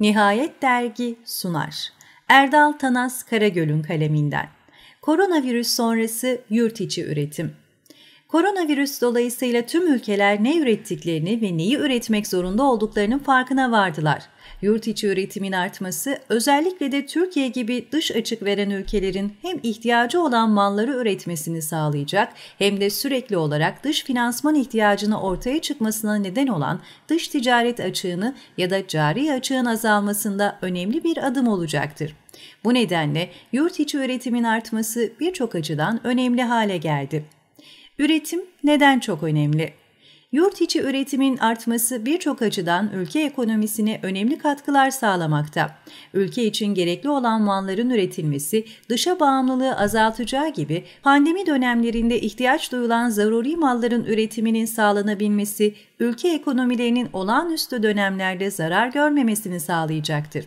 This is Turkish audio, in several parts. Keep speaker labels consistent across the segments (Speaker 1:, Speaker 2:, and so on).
Speaker 1: Nihayet Dergi sunar. Erdal Tanas Karagöl'ün kaleminden. Koronavirüs sonrası yurt içi üretim. Koronavirüs dolayısıyla tüm ülkeler ne ürettiklerini ve neyi üretmek zorunda olduklarının farkına vardılar. Yurt içi üretimin artması özellikle de Türkiye gibi dış açık veren ülkelerin hem ihtiyacı olan malları üretmesini sağlayacak hem de sürekli olarak dış finansman ihtiyacını ortaya çıkmasına neden olan dış ticaret açığını ya da cari açığın azalmasında önemli bir adım olacaktır. Bu nedenle yurt içi üretimin artması birçok açıdan önemli hale geldi. Üretim neden çok önemli? Yurt içi üretimin artması birçok açıdan ülke ekonomisine önemli katkılar sağlamakta. Ülke için gerekli olan malların üretilmesi dışa bağımlılığı azaltacağı gibi pandemi dönemlerinde ihtiyaç duyulan zaruri malların üretiminin sağlanabilmesi ülke ekonomilerinin olağanüstü dönemlerde zarar görmemesini sağlayacaktır.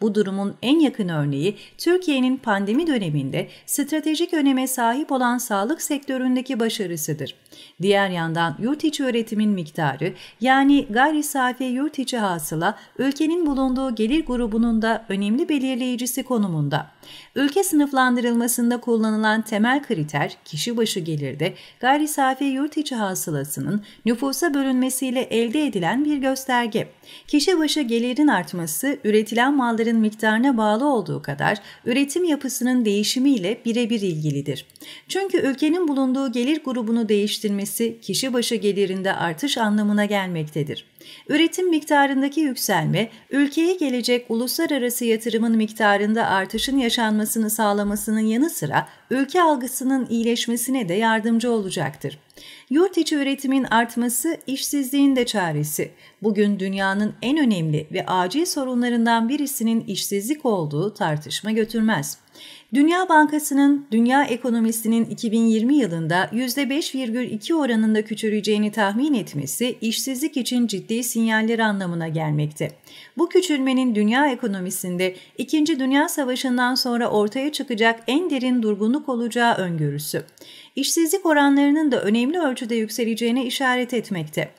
Speaker 1: Bu durumun en yakın örneği Türkiye'nin pandemi döneminde stratejik öneme sahip olan sağlık sektöründeki başarısıdır. Diğer yandan yurt içi üretimin miktarı yani gayri safi yurt içi hasıla ülkenin bulunduğu gelir grubunun da önemli belirleyicisi konumunda. Ülke sınıflandırılmasında kullanılan temel kriter kişi başı gelirde gayri safi yurt içi hasılasının nüfusa bölünmesiyle elde edilen bir gösterge. Kişi başı gelirin artması üretilen malların miktarına bağlı olduğu kadar üretim yapısının değişimiyle birebir ilgilidir. Çünkü ülkenin bulunduğu gelir grubunu değiştirmesi kişi başı gelirinde artış anlamına gelmektedir. Üretim miktarındaki yükselme, ülkeye gelecek uluslararası yatırımın miktarında artışın yaşanmasını sağlamasının yanı sıra ülke algısının iyileşmesine de yardımcı olacaktır. Yurt içi üretimin artması işsizliğin de çaresi. Bugün dünyanın en önemli ve acil sorunlarından birisinin işsizlik olduğu tartışma götürmez. Dünya Bankası'nın dünya ekonomisinin 2020 yılında %5,2 oranında küçüleceğini tahmin etmesi işsizlik için ciddi sinyaller anlamına gelmekte. Bu küçülmenin dünya ekonomisinde 2. Dünya Savaşı'ndan sonra ortaya çıkacak en derin durgunluk olacağı öngörüsü. İşsizlik oranlarının da önemli ölçüde yükseleceğine işaret etmekte.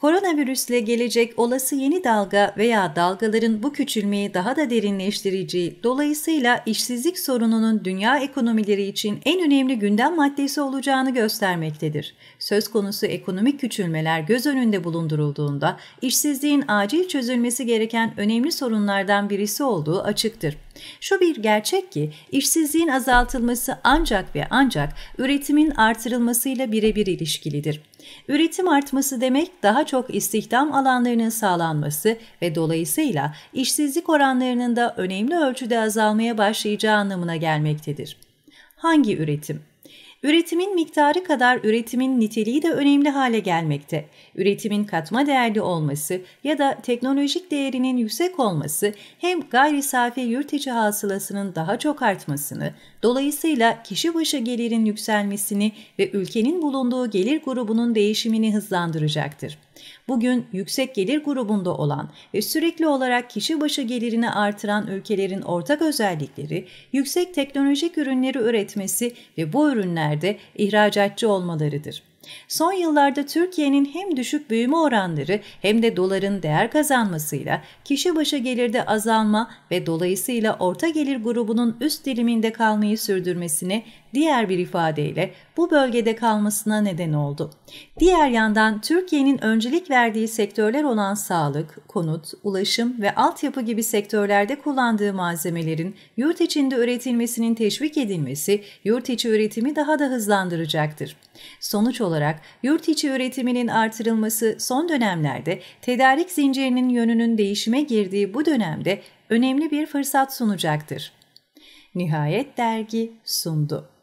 Speaker 1: Koronavirüsle gelecek olası yeni dalga veya dalgaların bu küçülmeyi daha da derinleştireceği, dolayısıyla işsizlik sorununun dünya ekonomileri için en önemli gündem maddesi olacağını göstermektedir. Söz konusu ekonomik küçülmeler göz önünde bulundurulduğunda işsizliğin acil çözülmesi gereken önemli sorunlardan birisi olduğu açıktır. Şu bir gerçek ki işsizliğin azaltılması ancak ve ancak üretimin artırılmasıyla birebir ilişkilidir. Üretim artması demek daha çok istihdam alanlarının sağlanması ve dolayısıyla işsizlik oranlarının da önemli ölçüde azalmaya başlayacağı anlamına gelmektedir. Hangi üretim? Üretimin miktarı kadar üretimin niteliği de önemli hale gelmekte. Üretimin katma değerli olması ya da teknolojik değerinin yüksek olması hem gayri safi içi hasılasının daha çok artmasını, dolayısıyla kişi başı gelirin yükselmesini ve ülkenin bulunduğu gelir grubunun değişimini hızlandıracaktır. Bugün yüksek gelir grubunda olan ve sürekli olarak kişi başı gelirini artıran ülkelerin ortak özellikleri yüksek teknolojik ürünleri üretmesi ve bu ürünlerde ihracatçı olmalarıdır. Son yıllarda Türkiye'nin hem düşük büyüme oranları hem de doların değer kazanmasıyla kişi başı gelirde azalma ve dolayısıyla orta gelir grubunun üst diliminde kalmayı sürdürmesini diğer bir ifadeyle bu bölgede kalmasına neden oldu. Diğer yandan Türkiye'nin öncelik verdiği sektörler olan sağlık, konut, ulaşım ve altyapı gibi sektörlerde kullandığı malzemelerin yurt içinde üretilmesinin teşvik edilmesi yurt içi üretimi daha da hızlandıracaktır. Sonuç olarak yurt içi üretiminin artırılması son dönemlerde tedarik zincirinin yönünün değişime girdiği bu dönemde önemli bir fırsat sunacaktır. Nihayet dergi sundu.